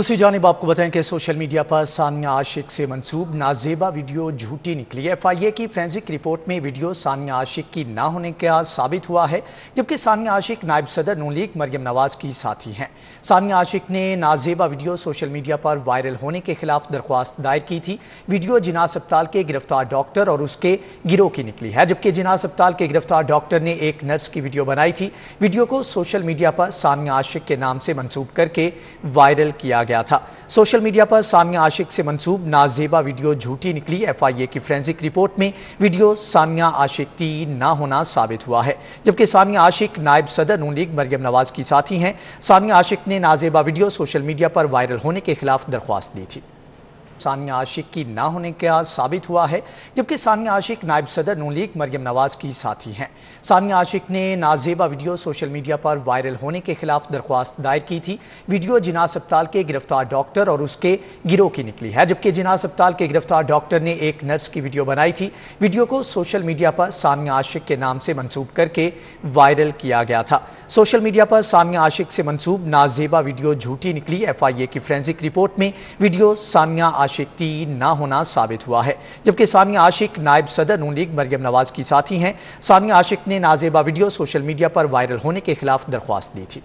दूसरी जानब आपको बताएं कि सोशल मीडिया पर सानिया आशिक से मंसूब नाजेबा वीडियो झूठी निकली एफ आई ए की फ्रेंसिक रिपोर्ट में वीडियो सानिया आशिक की ना होने का साबित हुआ है जबकि सानिया आशिक नायब सदर नून लीग मरियम नवाज की साथी हैं सानिया आशिक ने नाजेबा वीडियो सोशल मीडिया पर वायरल होने के खिलाफ दरख्वास्त दायर की थी वीडियो जिना अस्पताल के गिरफ्तार डॉक्टर और उसके गिरोह की निकली है जबकि जिना अस्पताल के गिरफ्तार डॉक्टर ने एक नर्स की वीडियो बनाई थी वीडियो को सोशल मीडिया पर सानिया आशिक के नाम से मनसूब करके वायरल किया किया गया था सोशल मीडिया पर सामिया आशिक से मंसूब नाजेबा वीडियो झूठी निकली एफआईए की फ्रेंसिक रिपोर्ट में वीडियो सामिया आशिक की ना होना साबित हुआ है जबकि सामिया आशिक नायब सदर नून लीग मरियम नवाज की साथी हैं सामिया आशिक ने नाजेबा वीडियो सोशल मीडिया पर वायरल होने के खिलाफ दरख्वास्त दी थी सानिया आशिक की ना होने का साबित हुआ है जबकि सानिया आशिक नायब सदर नू लीग मरियम नवाज की साथी हैं सानिया आशिक ने नाजेबा वीडियो सोशल मीडिया पर वायरल होने के खिलाफ दरख्वास्त दायर की थी वीडियो जिना अस्पताल के गिरफ्तार डॉक्टर और उसके गिरोह की निकली है जबकि जिना अस्पताल के गिरफ्तार डॉक्टर ने एक नर्स की वीडियो बनाई थी वीडियो को सोशल मीडिया पर सानिया आशिक के नाम से मनसूब करके वायरल किया गया था सोशल मीडिया पर सानिया आशिक से मनसूब नाजेबा वीडियो झूठी निकली एफ की फ्रेंसिक रिपोर्ट में वीडियो सानिया आशिकी ना होना साबित हुआ है जबकि सानिया आशिक नायब सदर नून लीग मरियम नवाज की साथी हैं सानिया आशिक ने नाजेबा वीडियो सोशल मीडिया पर वायरल होने के खिलाफ दरख्वास्त दी थी